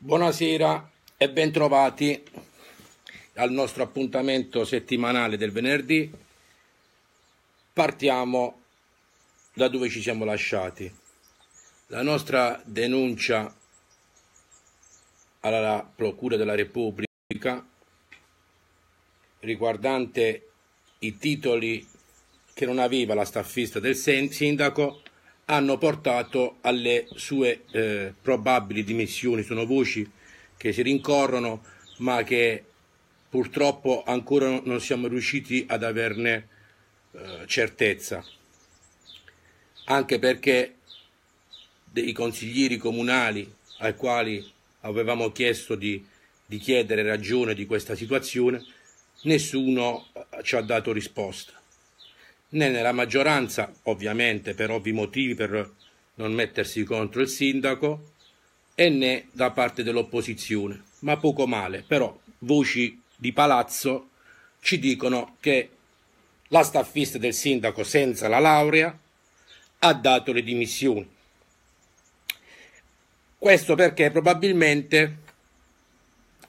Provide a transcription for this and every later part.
Buonasera e bentrovati al nostro appuntamento settimanale del venerdì. Partiamo da dove ci siamo lasciati. La nostra denuncia alla Procura della Repubblica riguardante i titoli che non aveva la staffista del sindaco hanno portato alle sue eh, probabili dimissioni. Sono voci che si rincorrono, ma che purtroppo ancora non siamo riusciti ad averne eh, certezza. Anche perché dei consiglieri comunali ai quali avevamo chiesto di, di chiedere ragione di questa situazione, nessuno eh, ci ha dato risposta né nella maggioranza, ovviamente per ovvi motivi per non mettersi contro il sindaco, e né da parte dell'opposizione. Ma poco male, però voci di palazzo ci dicono che la staffista del sindaco senza la laurea ha dato le dimissioni. Questo perché probabilmente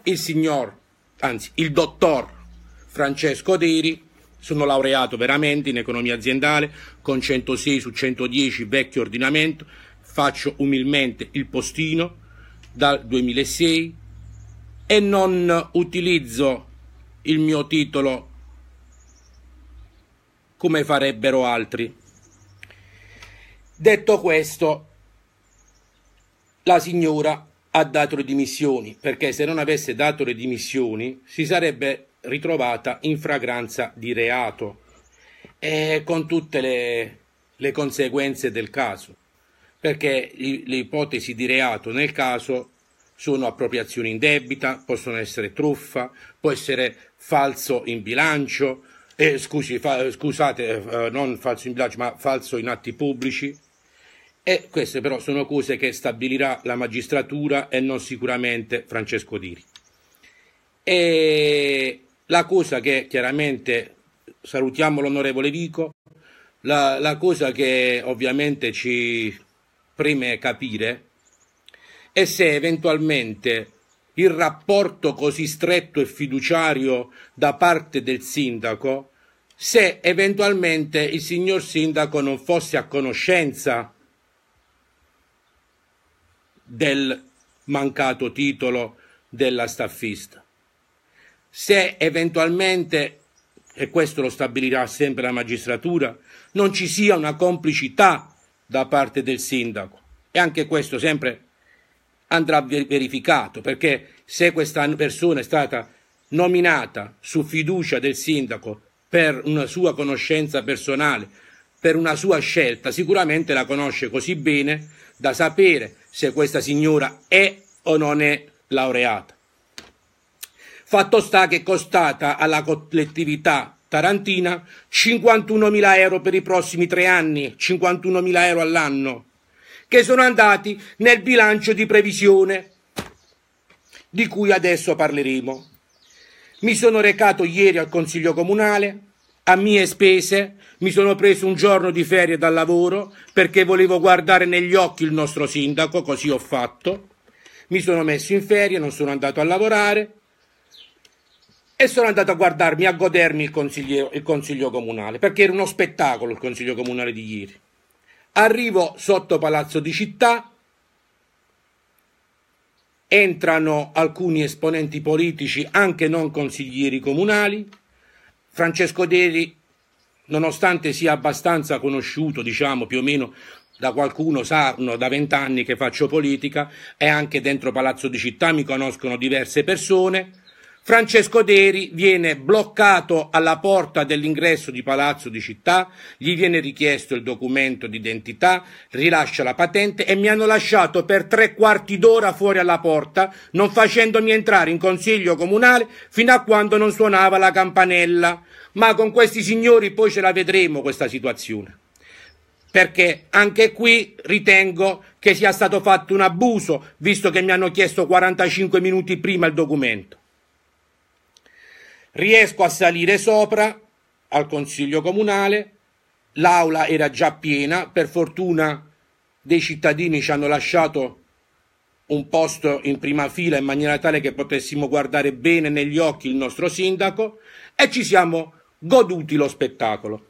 il signor, anzi il dottor Francesco Deri sono laureato veramente in economia aziendale con 106 su 110 vecchio ordinamento, faccio umilmente il postino dal 2006 e non utilizzo il mio titolo come farebbero altri. Detto questo, la signora ha dato le dimissioni, perché se non avesse dato le dimissioni si sarebbe ritrovata in fragranza di reato e con tutte le, le conseguenze del caso, perché le ipotesi di reato nel caso sono appropriazione in debita, possono essere truffa, può essere falso in bilancio, eh, scusi, fa, scusate, eh, non falso in bilancio, ma falso in atti pubblici. E queste però sono cose che stabilirà la magistratura e non sicuramente Francesco Diri. E la cosa che chiaramente salutiamo l'onorevole Vico, la, la cosa che ovviamente ci preme capire è se eventualmente il rapporto così stretto e fiduciario da parte del sindaco se eventualmente il signor sindaco non fosse a conoscenza del mancato titolo della staffista se eventualmente, e questo lo stabilirà sempre la magistratura, non ci sia una complicità da parte del sindaco. E anche questo sempre andrà verificato, perché se questa persona è stata nominata su fiducia del sindaco per una sua conoscenza personale, per una sua scelta, sicuramente la conosce così bene da sapere se questa signora è o non è laureata. Fatto sta che è costata alla collettività tarantina 51.000 euro per i prossimi tre anni, 51.000 euro all'anno, che sono andati nel bilancio di previsione di cui adesso parleremo. Mi sono recato ieri al Consiglio Comunale, a mie spese, mi sono preso un giorno di ferie dal lavoro perché volevo guardare negli occhi il nostro sindaco, così ho fatto. Mi sono messo in ferie, non sono andato a lavorare, e sono andato a guardarmi, a godermi il consiglio, il consiglio comunale, perché era uno spettacolo il consiglio comunale di ieri. Arrivo sotto Palazzo di Città, entrano alcuni esponenti politici, anche non consiglieri comunali, Francesco Deri, nonostante sia abbastanza conosciuto, diciamo più o meno da qualcuno, sanno da vent'anni che faccio politica, e anche dentro Palazzo di Città, mi conoscono diverse persone, Francesco Deri viene bloccato alla porta dell'ingresso di Palazzo di Città, gli viene richiesto il documento d'identità, rilascia la patente e mi hanno lasciato per tre quarti d'ora fuori alla porta, non facendomi entrare in consiglio comunale fino a quando non suonava la campanella. Ma con questi signori poi ce la vedremo questa situazione perché anche qui ritengo che sia stato fatto un abuso, visto che mi hanno chiesto 45 minuti prima il documento riesco a salire sopra al consiglio comunale, l'aula era già piena, per fortuna dei cittadini ci hanno lasciato un posto in prima fila in maniera tale che potessimo guardare bene negli occhi il nostro sindaco e ci siamo goduti lo spettacolo.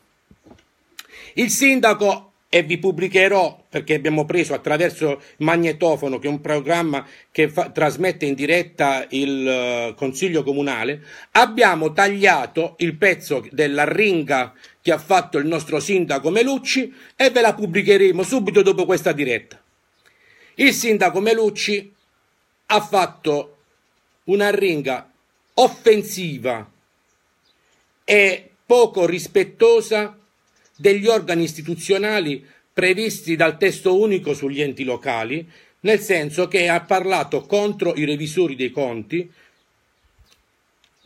Il sindaco e vi pubblicherò perché abbiamo preso attraverso il magnetofono che è un programma che fa, trasmette in diretta il uh, consiglio comunale abbiamo tagliato il pezzo della ringa che ha fatto il nostro sindaco Melucci e ve la pubblicheremo subito dopo questa diretta il sindaco Melucci ha fatto una ringa offensiva e poco rispettosa degli organi istituzionali previsti dal testo unico sugli enti locali, nel senso che ha parlato contro i revisori dei conti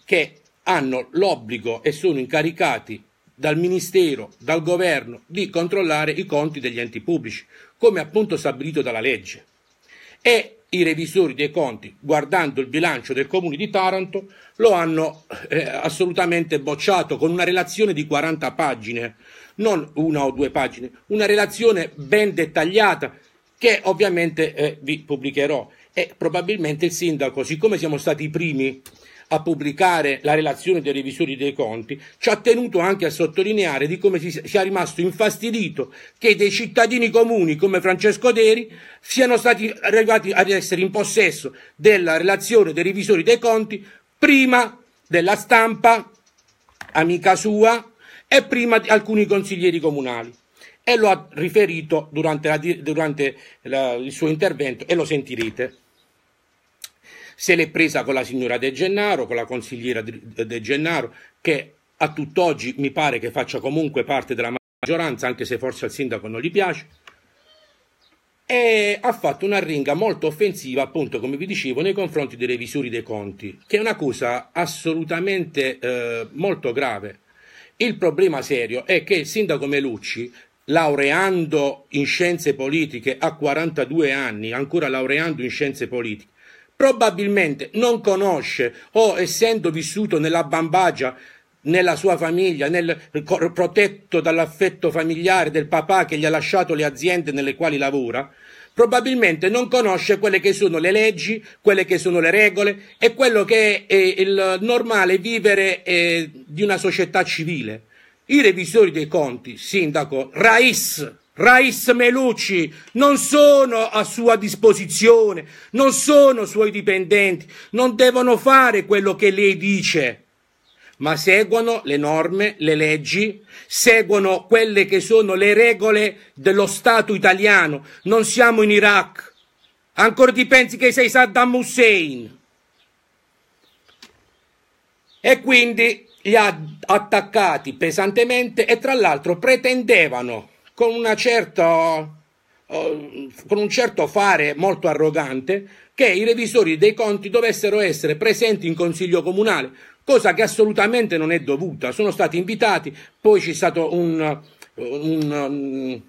che hanno l'obbligo e sono incaricati dal Ministero, dal Governo, di controllare i conti degli enti pubblici, come appunto stabilito dalla legge. E i revisori dei conti, guardando il bilancio del Comune di Taranto, lo hanno eh, assolutamente bocciato con una relazione di 40 pagine, non una o due pagine, una relazione ben dettagliata che ovviamente eh, vi pubblicherò e probabilmente il sindaco, siccome siamo stati i primi a pubblicare la relazione dei revisori dei conti, ci ha tenuto anche a sottolineare di come sia rimasto infastidito che dei cittadini comuni come Francesco Deri siano stati arrivati ad essere in possesso della relazione dei revisori dei conti prima della stampa, amica sua, e prima di alcuni consiglieri comunali. E lo ha riferito durante, la, durante la, il suo intervento e lo sentirete. Se l'è presa con la signora De Gennaro, con la consigliera De Gennaro, che a tutt'oggi mi pare che faccia comunque parte della maggioranza, anche se forse al sindaco non gli piace e ha fatto una ringa molto offensiva, appunto, come vi dicevo, nei confronti dei revisori dei conti, che è una cosa assolutamente eh, molto grave. Il problema serio è che il sindaco Melucci, laureando in scienze politiche a 42 anni, ancora laureando in scienze politiche, probabilmente non conosce o essendo vissuto nella bambagia nella sua famiglia, nel, protetto dall'affetto familiare del papà che gli ha lasciato le aziende nelle quali lavora, probabilmente non conosce quelle che sono le leggi, quelle che sono le regole e quello che è il normale vivere eh, di una società civile. I revisori dei conti, sindaco, Rais, Rais Melucci non sono a sua disposizione, non sono suoi dipendenti, non devono fare quello che lei dice ma seguono le norme, le leggi, seguono quelle che sono le regole dello Stato italiano. Non siamo in Iraq. Ancora ti pensi che sei Saddam Hussein? E quindi li ha attaccati pesantemente e tra l'altro pretendevano con una certa oh, con un certo fare molto arrogante che i revisori dei conti dovessero essere presenti in consiglio comunale cosa che assolutamente non è dovuta. Sono stati invitati, poi c'è stato un, un, un um,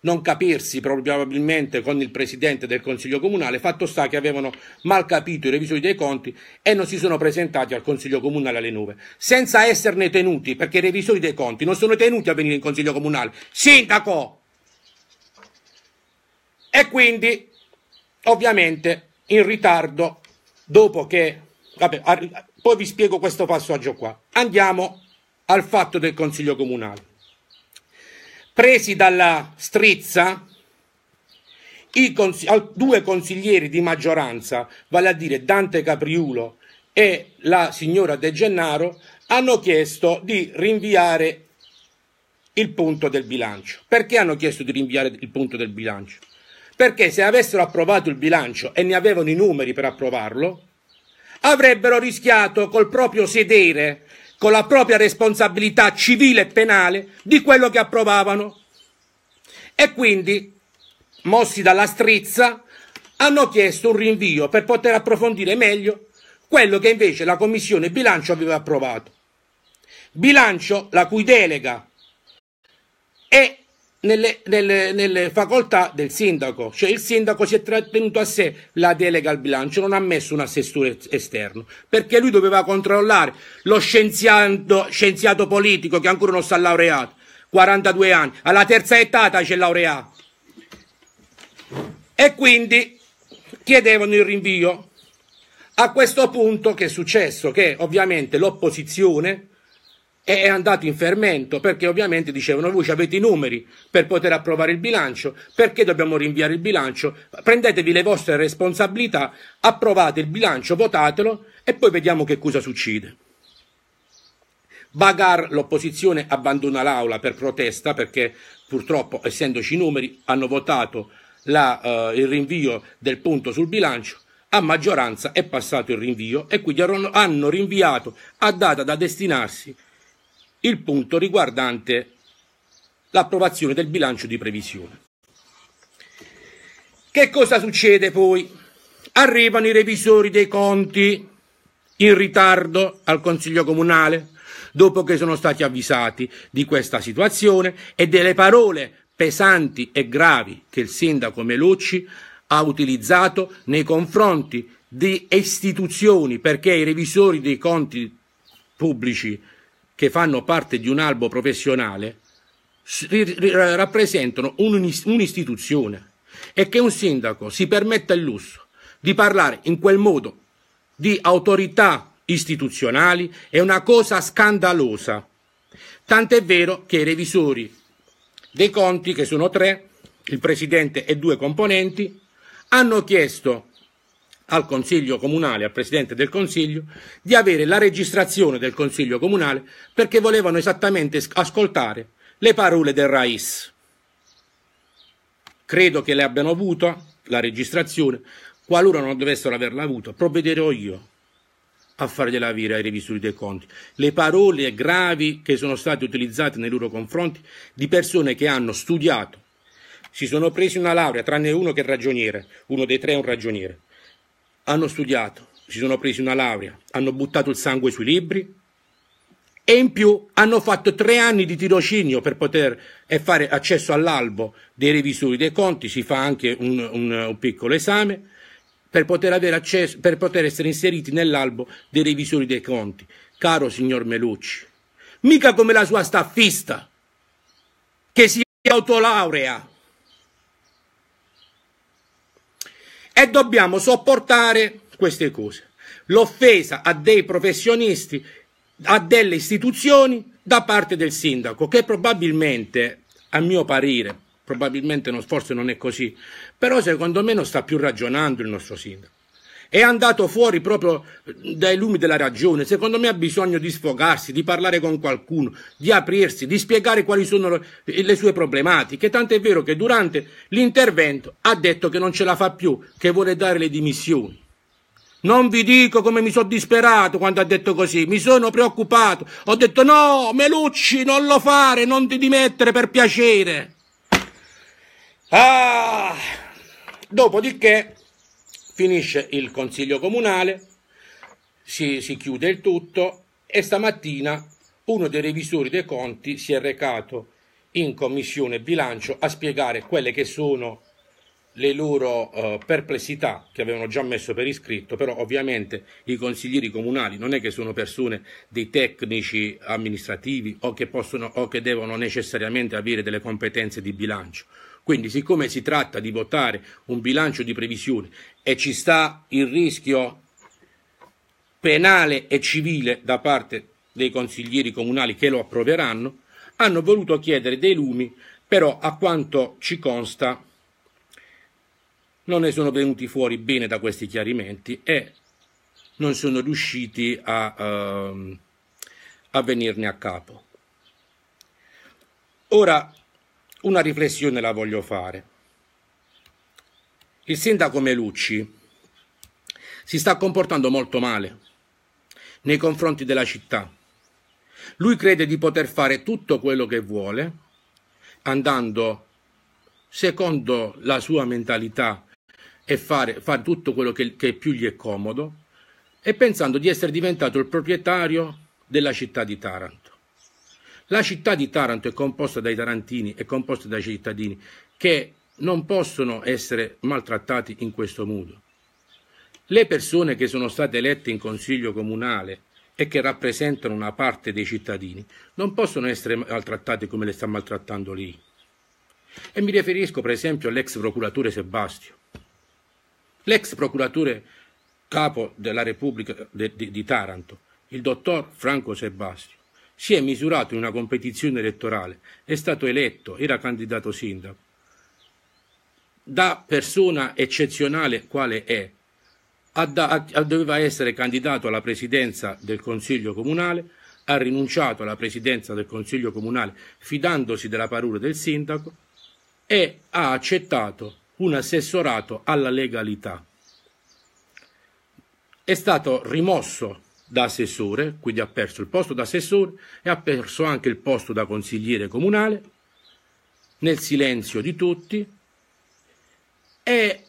non capirsi probabilmente con il presidente del consiglio comunale, fatto sta che avevano mal capito i revisori dei conti e non si sono presentati al consiglio comunale alle 9, senza esserne tenuti, perché i revisori dei conti non sono tenuti a venire in consiglio comunale. Sindaco! E quindi, ovviamente, in ritardo, dopo che vabbè, poi vi spiego questo passaggio qua. Andiamo al fatto del Consiglio Comunale. Presi dalla strizza, cons- due consiglieri di maggioranza, vale a dire Dante Capriulo e la signora De Gennaro, hanno chiesto di rinviare il punto del bilancio. Perché hanno chiesto di rinviare il punto del bilancio? Perché se avessero approvato il bilancio e ne avevano i numeri per approvarlo, avrebbero rischiato col proprio sedere, con la propria responsabilità civile e penale, di quello che approvavano. E quindi, mossi dalla strizza, hanno chiesto un rinvio per poter approfondire meglio quello che invece la Commissione Bilancio aveva approvato. Bilancio, la cui delega è nelle, nelle, nelle, facoltà del sindaco, cioè il sindaco si è trattenuto a sé la delega al bilancio, non ha messo un assessore esterno, perché lui doveva controllare lo scienziato, scienziato politico che ancora non sta laureato, 42 anni, alla terza età c'è laureato. E quindi chiedevano il rinvio. A questo punto che è successo? Che ovviamente l'opposizione è andato in fermento perché ovviamente dicevano voi avete i numeri per poter approvare il bilancio, perché dobbiamo rinviare il bilancio? Prendetevi le vostre responsabilità, approvate il bilancio, votatelo e poi vediamo che cosa succede. Bagar, l'opposizione abbandona l'aula per protesta perché purtroppo essendoci i numeri hanno votato la, eh, il rinvio del punto sul bilancio a maggioranza è passato il rinvio e quindi hanno rinviato a data da destinarsi il punto riguardante l'approvazione del bilancio di previsione. Che cosa succede poi? Arrivano i revisori dei conti in ritardo al Consiglio Comunale, dopo che sono stati avvisati di questa situazione e delle parole pesanti e gravi che il sindaco Melucci ha utilizzato nei confronti di istituzioni, perché i revisori dei conti pubblici che fanno parte di un albo professionale rappresentano un'istituzione e che un sindaco si permetta il lusso di parlare in quel modo di autorità istituzionali è una cosa scandalosa. Tant'è vero che i revisori dei conti, che sono tre, il presidente e due componenti, hanno chiesto al Consiglio Comunale, al Presidente del Consiglio, di avere la registrazione del Consiglio Comunale perché volevano esattamente ascoltare le parole del Rais. Credo che le abbiano avuto la registrazione, qualora non dovessero averla avuta, provvederò io a fare della vira ai revisori dei conti. Le parole gravi che sono state utilizzate nei loro confronti di persone che hanno studiato, si sono presi una laurea, tranne uno che è ragioniere, uno dei tre è un ragioniere, hanno studiato, si sono presi una laurea, hanno buttato il sangue sui libri e in più hanno fatto tre anni di tirocinio per poter eh, fare accesso all'albo dei revisori dei conti, si fa anche un, un, un piccolo esame per poter, accesso, per poter essere inseriti nell'albo dei revisori dei conti. Caro signor Melucci, mica come la sua staffista che si autolaurea e dobbiamo sopportare queste cose. L'offesa a dei professionisti, a delle istituzioni da parte del sindaco, che probabilmente, a mio parere, probabilmente forse non è così, però secondo me non sta più ragionando il nostro sindaco è andato fuori proprio dai lumi della ragione, secondo me ha bisogno di sfogarsi, di parlare con qualcuno, di aprirsi, di spiegare quali sono le sue problematiche, tanto è vero che durante l'intervento ha detto che non ce la fa più, che vuole dare le dimissioni. Non vi dico come mi sono disperato quando ha detto così, mi sono preoccupato. Ho detto no, Melucci, non lo fare, non ti dimettere per piacere. Ah! Dopodiché finisce il consiglio comunale, si, si chiude il tutto e stamattina uno dei revisori dei conti si è recato in commissione bilancio a spiegare quelle che sono le loro eh, perplessità che avevano già messo per iscritto, però ovviamente i consiglieri comunali non è che sono persone dei tecnici amministrativi o che, possono, o che devono necessariamente avere delle competenze di bilancio, quindi, siccome si tratta di votare un bilancio di previsione e ci sta il rischio penale e civile da parte dei consiglieri comunali che lo approveranno, hanno voluto chiedere dei lumi, però a quanto ci consta non ne sono venuti fuori bene da questi chiarimenti e non sono riusciti a, ehm, a venirne a capo. Ora, una riflessione la voglio fare. Il sindaco Melucci si sta comportando molto male nei confronti della città. Lui crede di poter fare tutto quello che vuole, andando secondo la sua mentalità e fare, fare tutto quello che, che più gli è comodo, e pensando di essere diventato il proprietario della città di Taranto. La città di Taranto è composta dai tarantini, è composta dai cittadini che non possono essere maltrattati in questo modo. Le persone che sono state elette in consiglio comunale e che rappresentano una parte dei cittadini non possono essere maltrattate come le sta maltrattando lì. E mi riferisco per esempio all'ex procuratore Sebastio. L'ex procuratore capo della Repubblica di Taranto, il dottor Franco Sebastio, si è misurato in una competizione elettorale, è stato eletto, era candidato sindaco. Da persona eccezionale quale è, doveva essere candidato alla presidenza del Consiglio Comunale, ha rinunciato alla presidenza del Consiglio Comunale fidandosi della parura del sindaco e ha accettato un assessorato alla legalità. È stato rimosso da assessore, quindi ha perso il posto da assessore e ha perso anche il posto da consigliere comunale, nel silenzio di tutti, e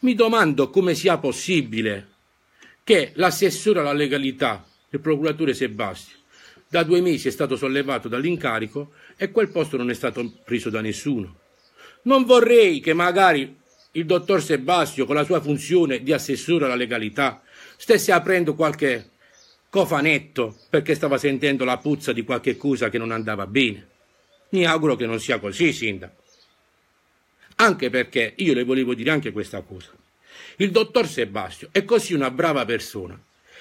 mi domando come sia possibile che l'assessore alla legalità, il procuratore Sebastio, da due mesi è stato sollevato dall'incarico e quel posto non è stato preso da nessuno. Non vorrei che magari il dottor Sebastio, con la sua funzione di assessore alla legalità, stesse aprendo qualche cofanetto perché stava sentendo la puzza di qualche cosa che non andava bene. Mi auguro che non sia così, sindaco. Anche perché io le volevo dire anche questa cosa. Il dottor Sebastio è così una brava persona,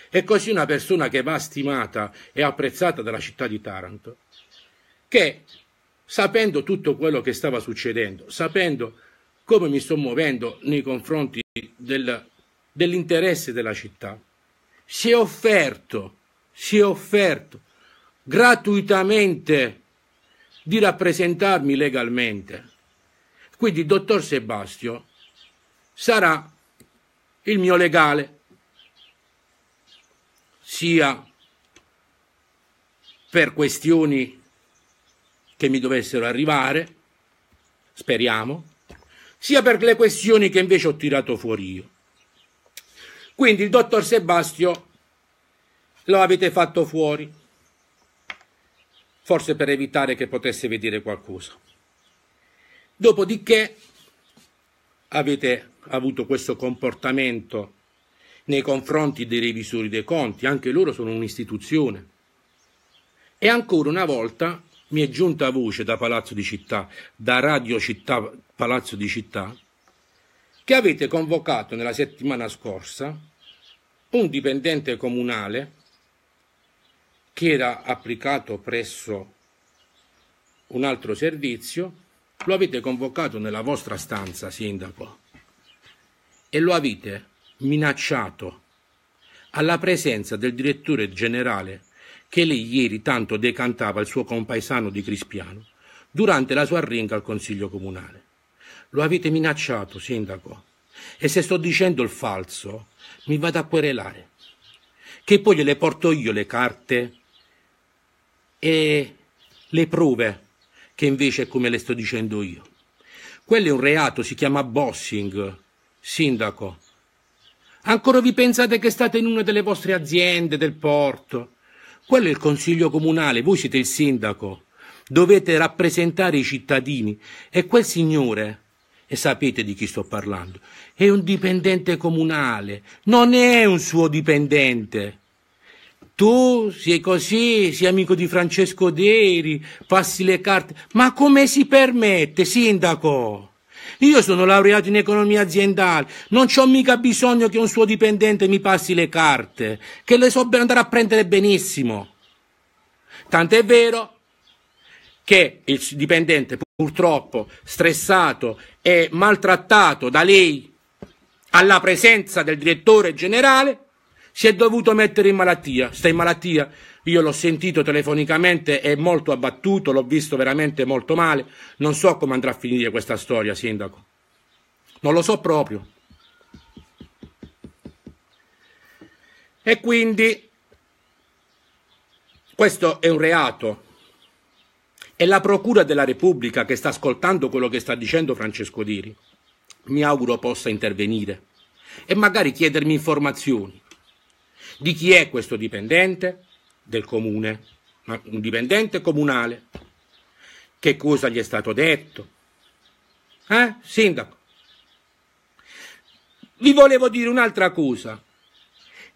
è così una persona che va stimata e apprezzata dalla città di Taranto, che sapendo tutto quello che stava succedendo, sapendo come mi sto muovendo nei confronti del dell'interesse della città. Si è offerto, si è offerto gratuitamente di rappresentarmi legalmente. Quindi il dottor Sebastio sarà il mio legale, sia per questioni che mi dovessero arrivare, speriamo, sia per le questioni che invece ho tirato fuori io. Quindi il dottor Sebastio lo avete fatto fuori, forse per evitare che potesse vedere qualcosa. Dopodiché avete avuto questo comportamento nei confronti dei revisori dei conti, anche loro sono un'istituzione. E ancora una volta mi è giunta voce da Palazzo di Città, da Radio Città Palazzo di Città, che avete convocato nella settimana scorsa un dipendente comunale che era applicato presso un altro servizio, lo avete convocato nella vostra stanza, sindaco, e lo avete minacciato alla presenza del direttore generale che lei ieri tanto decantava il suo compaesano di Crispiano durante la sua arringa al Consiglio Comunale. Lo avete minacciato, sindaco. E se sto dicendo il falso, mi vado a querelare. Che poi le porto io le carte e le prove, che invece è come le sto dicendo io. Quello è un reato, si chiama bossing, sindaco. Ancora vi pensate che state in una delle vostre aziende del porto? Quello è il consiglio comunale, voi siete il sindaco, dovete rappresentare i cittadini e quel signore e sapete di chi sto parlando, è un dipendente comunale, non è un suo dipendente. Tu sei così, sei amico di Francesco Deri, passi le carte, ma come si permette, sindaco? Io sono laureato in economia aziendale, non ho mica bisogno che un suo dipendente mi passi le carte, che le so andare a prendere benissimo. Tant'è vero che il dipendente purtroppo stressato e maltrattato da lei alla presenza del direttore generale, si è dovuto mettere in malattia. Sta in malattia, io l'ho sentito telefonicamente, è molto abbattuto, l'ho visto veramente molto male. Non so come andrà a finire questa storia, sindaco. Non lo so proprio. E quindi questo è un reato è la Procura della Repubblica che sta ascoltando quello che sta dicendo Francesco Diri. Mi auguro possa intervenire e magari chiedermi informazioni di chi è questo dipendente del comune, ma un dipendente comunale. Che cosa gli è stato detto? Eh, sindaco? Vi volevo dire un'altra cosa.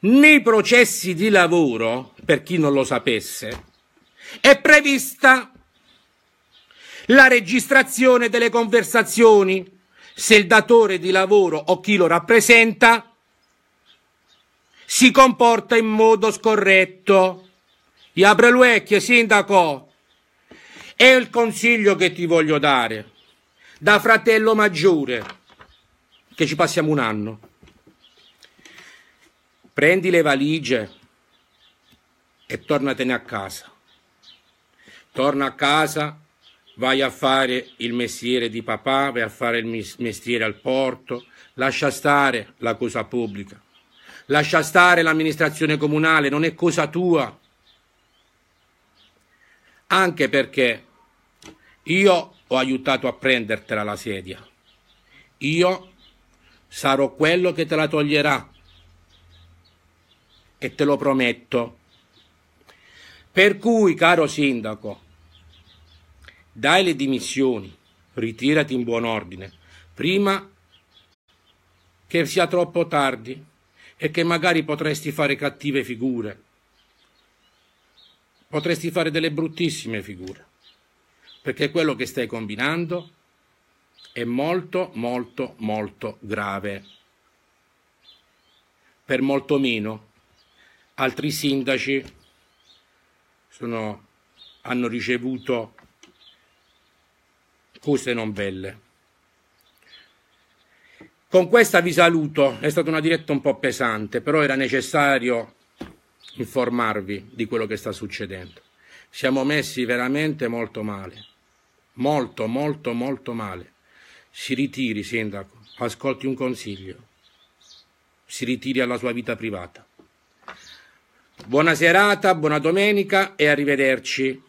Nei processi di lavoro, per chi non lo sapesse, è prevista la registrazione delle conversazioni. Se il datore di lavoro o chi lo rappresenta si comporta in modo scorretto. apre Iabrelwecchie, sindaco, è il consiglio che ti voglio dare da fratello maggiore, che ci passiamo un anno. Prendi le valigie e tornatene a casa. Torna a casa vai a fare il mestiere di papà, vai a fare il mestiere al porto, lascia stare la cosa pubblica, lascia stare l'amministrazione comunale, non è cosa tua. Anche perché io ho aiutato a prendertela la sedia, io sarò quello che te la toglierà e te lo prometto. Per cui, caro sindaco, dai le dimissioni, ritirati in buon ordine, prima che sia troppo tardi e che magari potresti fare cattive figure, potresti fare delle bruttissime figure, perché quello che stai combinando è molto, molto, molto grave. Per molto meno, altri sindaci sono, hanno ricevuto cose non belle. Con questa vi saluto, è stata una diretta un po' pesante, però era necessario informarvi di quello che sta succedendo. Siamo messi veramente molto male, molto, molto, molto male. Si ritiri, sindaco, ascolti un consiglio, si ritiri alla sua vita privata. Buona serata, buona domenica e arrivederci.